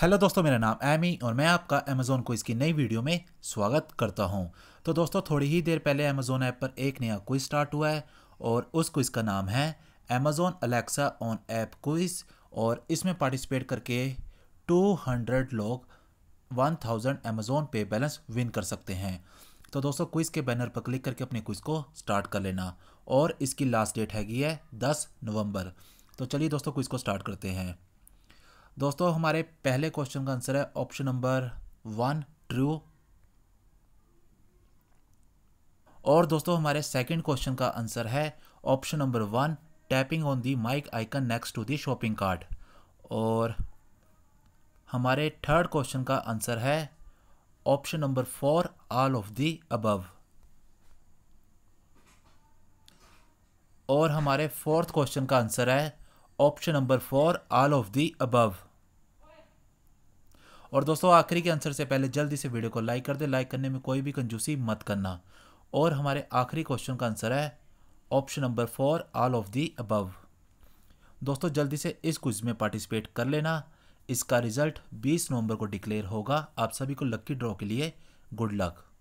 hello दोस्तों मेरा नाम एमी और मैं आपका अमेज़ोन को की नई वीडियो में स्वागत करता हूं तो दोस्तों थोड़ी ही देर पहले अमेज़ोन ऐप पर एक नया क्विज़ स्टार्ट हुआ है और उस क्विज़ का नाम है Amazon Alexa on app quiz और इसमें पार्टिसिपेट करके 200 लोग 1000 thousand Amazon Pay balance win कर सकते हैं तो दोस्तों क्विज़ के बैनर पर क्लिक करके अपने क्विज़ को स्टार्ट कर लेना और इसकी लास्ट डेट हैगी है दस नवम्बर तो चलिए दोस्तों क्विज़ को स्टार्ट करते हैं दोस्तों हमारे पहले क्वेश्चन का आंसर है ऑप्शन नंबर वन ट्रू और दोस्तों हमारे सेकंड क्वेश्चन का आंसर है option number one tapping on the mic icon next to the shopping cart और हमारे थर्ड क्वेश्चन का आंसर है option number four all of the above और हमारे फोर्थ क्वेश्चन का आंसर है option number four all of the above और दोस्तों आखिरी के आंसर से पहले जल्दी से वीडियो को लाइक कर दे लाइक करने में कोई भी कंजूसी मत करना और हमारे आखिरी क्वेश्चन का आंसर है option number four all of the above दोस्तों जल्दी से इस क्विज में पार्टिसिपेट कर लेना इसका रिजल्ट 20 नवंबर को डिक्लेयर होगा आप सभी को लक्की ड्रॉ के लिए गुड लक